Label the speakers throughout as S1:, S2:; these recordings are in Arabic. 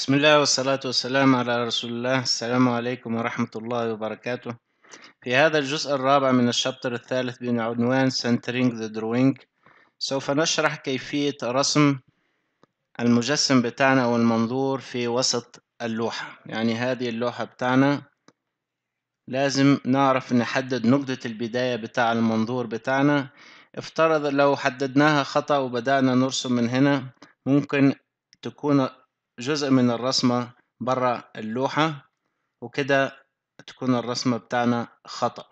S1: بسم الله والصلاة والسلام على رسول الله السلام عليكم ورحمة الله وبركاته في هذا الجزء الرابع من الشابتر الثالث بعنوان Centering the Drawing سوف نشرح كيفية رسم المجسم بتاعنا أو المنظور في وسط اللوحة يعني هذه اللوحة بتاعنا لازم نعرف نحدد نقطة البداية بتاع المنظور بتاعنا افترض لو حددناها خطأ وبدأنا نرسم من هنا ممكن تكون جزء من الرسمة برا اللوحة وكده تكون الرسمة بتاعنا خطأ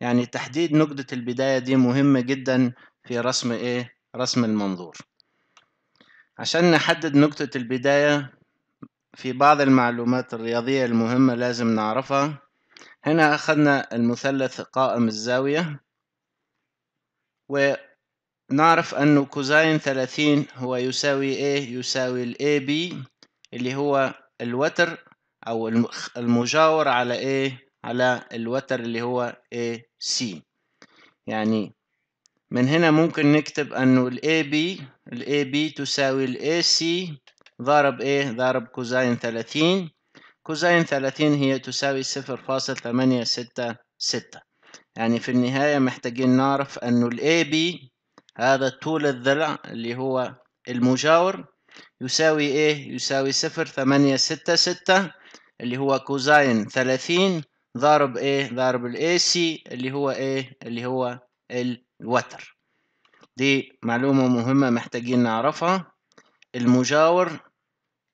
S1: يعني تحديد نقطة البداية دي مهمة جدا في رسم ايه رسم المنظور عشان نحدد نقطة البداية في بعض المعلومات الرياضية المهمة لازم نعرفها هنا أخذنا المثلث قائم الزاوية ونعرف أنه كوزين ثلاثين هو يساوي إيه؟ يساوي ال AB اللي هو الوتر او المجاور على ايه على الوتر اللي هو سي إيه؟ يعني من هنا ممكن نكتب انه ال بي ال بي تساوي ال سي ضرب ايه ضرب كوزين 30 كوزين 30 هي تساوي 0.866 يعني في النهاية محتاجين نعرف انه ال بي هذا طول الضلع اللي هو المجاور يساوي ايه يساوي صفر ثمانية ستة ستة اللي هو كوزاين ثلاثين ضارب ايه ضارب الاي سي اللي هو ايه اللي هو الوتر دي معلومة مهمة محتاجين نعرفها المجاور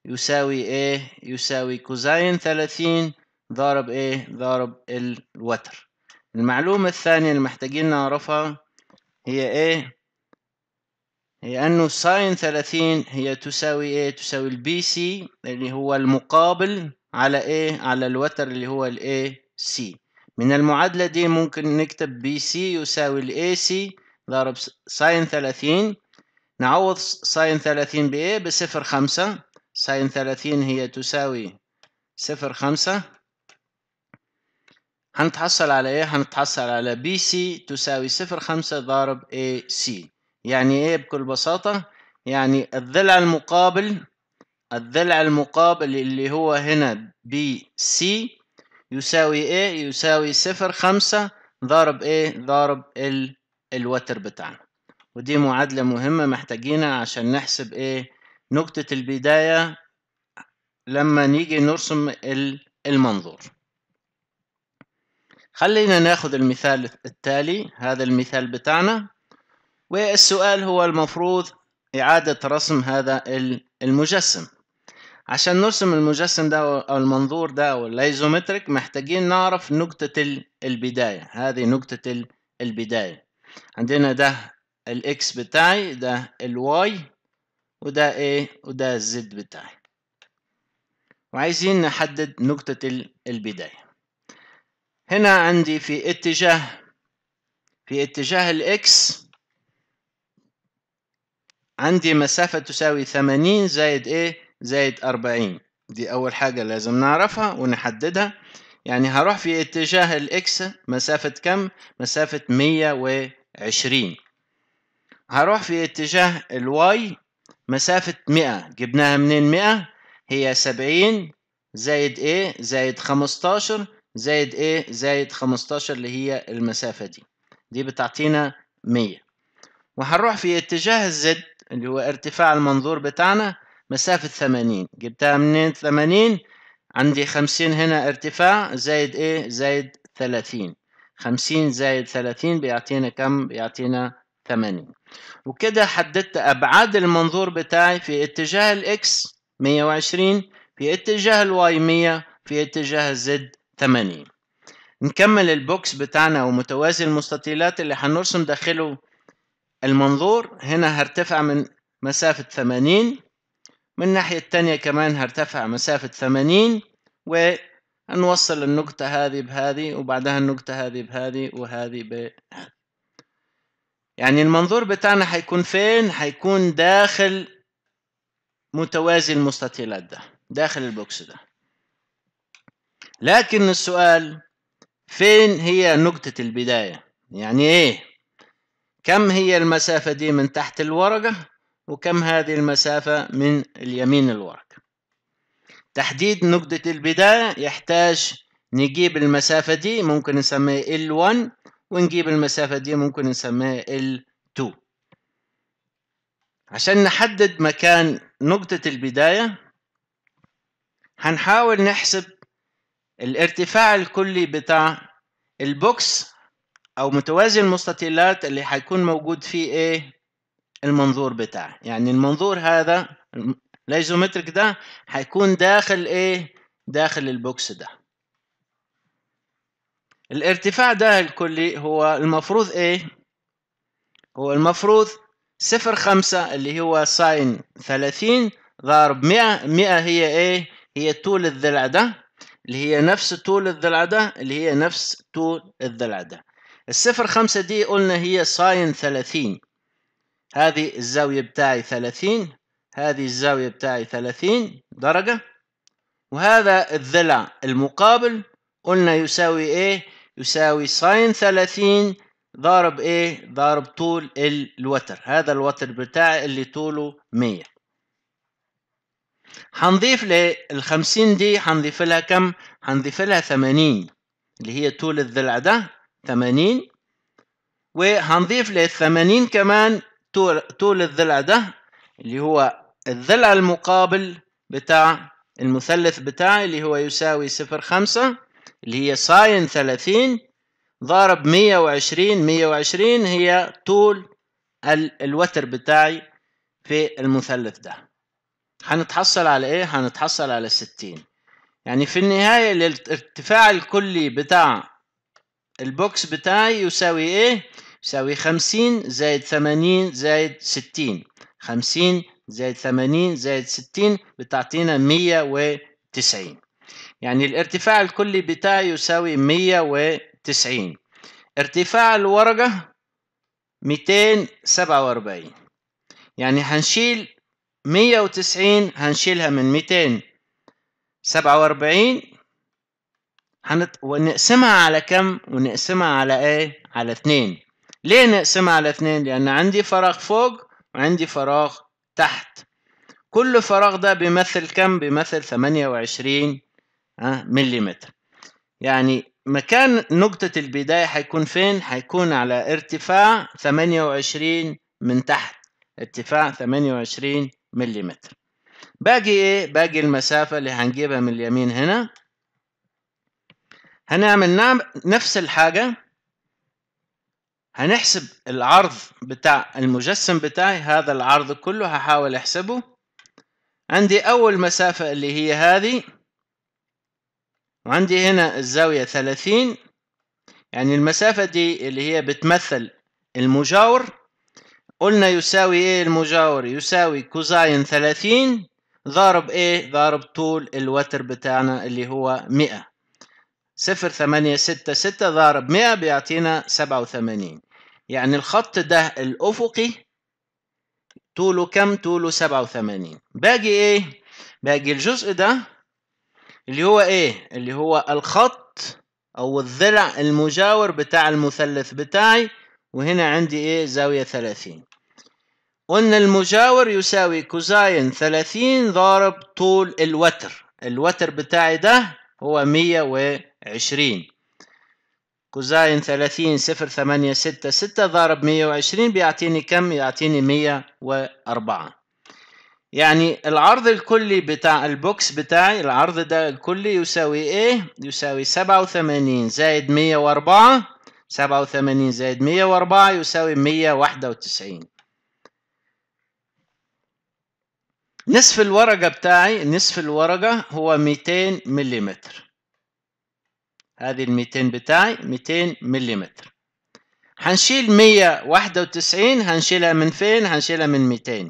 S1: يساوي ايه يساوي كوزاين ثلاثين ضارب ايه ضارب الوتر المعلومة الثانية اللي محتاجين نعرفها هي ايه هي أنه ساين 30 هي تساوي إيه؟ تساوي البي سي اللي هو المقابل على إيه؟ على الوتر اللي هو الاي سي من المعادلة دي ممكن نكتب بي سي يساوي الاي سي ضرب ساين 30 نعوض ساين 30 بإيه؟ ب 05 ساين 30 هي تساوي 05 هنتحصل على إيه؟ هنتحصل على بي سي تساوي 05 ضرب اي سي يعني ايه بكل بساطة يعني الضلع المقابل الضلع المقابل اللي هو هنا بي سي يساوي ايه يساوي صفر خمسة ضرب ايه ضرب ال الوتر بتاعنا ودي معادلة مهمة محتاجينها عشان نحسب ايه نقطة البداية لما نيجي نرسم المنظور خلينا ناخد المثال التالي هذا المثال بتاعنا والسؤال هو المفروض إعادة رسم هذا المجسم عشان نرسم المجسم ده أو المنظور ده أو الايزومتريك محتاجين نعرف نقطة البداية هذه نقطة البداية عندنا ده الإكس بتاعي ده الواي وده إيه وده الزد بتاعي وعايزين نحدد نقطة البداية هنا عندي في اتجاه في اتجاه الإكس عندي مسافة تساوي 80 زائد ايه زائد 40 دي أول حاجة لازم نعرفها ونحددها يعني هروح في اتجاه الإكس مسافة كم؟ مسافة 120 هروح في اتجاه الواي مسافة 100 جبناها منين 100 هي 70 زائد ايه زائد 15 زائد ايه زائد 15 اللي هي المسافة دي دي بتعطينا 100 وهنروح في اتجاه الزد اللي هو ارتفاع المنظور بتاعنا مسافة 80 جبتها منين 80 عندي 50 هنا ارتفاع زائد ايه زائد 30 50 زائد 30 بيعطينا كم بيعطينا 80 وكده حددت أبعاد المنظور بتاعي في اتجاه الإكس 120 في اتجاه الواي 100 في اتجاه الزد 80 نكمل البوكس بتاعنا ومتوازي المستطيلات اللي هنرسم داخله المنظور هنا هرتفع من مسافة ثمانين من الناحية التانية كمان هرتفع مسافة ثمانين ونوصل النقطة هذه بهذه وبعدها النقطة هذه بهذه وهذه بهذه يعني المنظور بتاعنا هيكون فين؟ هيكون داخل متوازي المستطيلات ده داخل البوكس ده لكن السؤال فين هي نقطة البداية؟ يعني ايه؟ كم هي المسافة دي من تحت الورقة وكم هذه المسافة من اليمين الورقة تحديد نقطة البداية يحتاج نجيب المسافة دي ممكن نسميها L1 ونجيب المسافة دي ممكن نسميها L2 عشان نحدد مكان نقطة البداية هنحاول نحسب الارتفاع الكلي بتاع البوكس او متوازي المستطيلات اللي هيكون موجود فيه ايه المنظور بتاعي يعني المنظور هذا الايزومتريك ده هيكون داخل ايه داخل البوكس ده الارتفاع ده الكلي هو المفروض ايه هو المفروض صفر خمسة اللي هو ساين ثلاثين ضرب مئة مئة هي ايه هي طول الضلع ده اللي هي نفس طول الضلع ده اللي هي نفس طول الضلع ده الصفر خمسة دي قلنا هي ساين ثلاثين هذه الزاوية بتاعي ثلاثين هذه الزاوية بتاعي ثلاثين درجة وهذا الضلع المقابل قلنا يساوي ايه يساوي ساين ثلاثين ضارب ايه ضارب طول الوتر هذا الوتر بتاعي اللي طوله مية هنضيف للخمسين دي هنضيف لها كم هنضيف لها ثمانين اللي هي طول الضلع ده 80 وهنضيف لل 80 كمان طول طول الضلع ده اللي هو الضلع المقابل بتاع المثلث بتاعي اللي هو يساوي 05 اللي هي ساين 30 ضارب 120 120 هي طول الوتر بتاعي في المثلث ده هنتحصل على ايه؟ هنتحصل على 60 يعني في النهاية الارتفاع الكلي بتاع البوكس بتاعي يساوي ايه يساوي خمسين زائد ثمانين زائد ستين خمسين زائد ثمانين زائد ستين بتعطينا مية وتسعين يعني الارتفاع الكلي بتاعي يساوي مية وتسعين ارتفاع الورقة ميتين سبعة وأربعين يعني هنشيل مية وتسعين هنشيلها من ميتين سبعة وأربعين هنت... ونقسمها على كم ونقسمها على ايه على اتنين ليه نقسمها على اتنين لان عندي فراغ فوق وعندي فراغ تحت كل فراغ ده بيمثل كم بيمثل 28 آه، ملم يعني مكان نقطة البداية هيكون فين هيكون على ارتفاع 28 من تحت ارتفاع 28 ملم باقي ايه باقي المسافة اللي هنجيبها من اليمين هنا هنعمل نعم- نفس الحاجة هنحسب العرض بتاع المجسم بتاعي هذا العرض كله هحاول احسبه عندي اول مسافة اللي هي هذه وعندي هنا الزاوية ثلاثين يعني المسافة دي اللي هي بتمثل المجاور قلنا يساوي ايه المجاور يساوي كوزاين ثلاثين ضارب ايه ضارب طول الوتر بتاعنا اللي هو مئة صفر ثمانية ستة ستة ضارب مئة بيعطينا سبعة وثمانين يعني الخط ده الأفقي طوله كم؟ طوله سبعة وثمانين باقي إيه؟ باقي الجزء ده اللي هو إيه؟ اللي هو الخط أو الضلع المجاور بتاع المثلث بتاعي وهنا عندي إيه؟ زاوية ثلاثين قلنا المجاور يساوي كوزاين ثلاثين ضارب طول الوتر الوتر بتاعي ده هو مية و عشرين كوزاين ثلاثين صفر ثمانية ستة ستة ضارب مية وعشرين بيعطيني كم يعطيني مية وأربعة يعني العرض الكلي بتاع البوكس بتاعي العرض ده الكلي يساوي ايه يساوي سبعة وثمانين زائد مية وأربعة سبعة وثمانين زائد مية وأربعة يساوي مية واحدة وتسعين نصف الورقة بتاعي نصف الورقة هو ميتين مليمتر هذه ال 200 بتاعي 200 ملم هنشيل 191 هنشيلها من فين هنشيلها من 200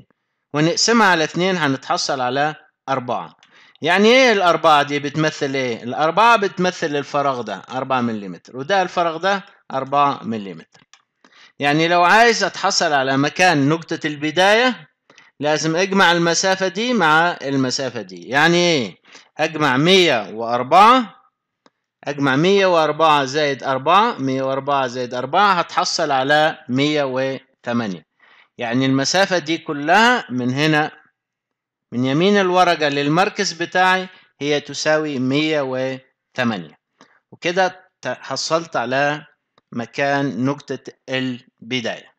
S1: ونقسمها على 2 هنتحصل على 4 يعني ايه الأربعة دي بتمثل ايه الأربعة بتمثل الفراغ ده 4 ملم وده الفراغ ده 4 ملم يعني لو عايز اتحصل على مكان نقطة البداية لازم اجمع المسافة دي مع المسافة دي يعني ايه اجمع 104 اجمع 104 زائد 4 104 زائد 4 هتحصل على 108 يعني المسافة دي كلها من هنا من يمين الورقة للمركز بتاعي هي تساوي 108 وكده حصلت على مكان نقطة البداية